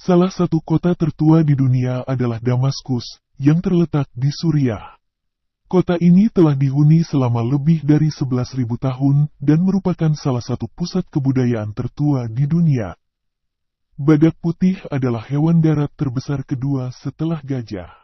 Salah satu kota tertua di dunia adalah Damaskus, yang terletak di Suriah. Kota ini telah dihuni selama lebih dari 11.000 tahun dan merupakan salah satu pusat kebudayaan tertua di dunia. Badak putih adalah hewan darat terbesar kedua setelah gajah.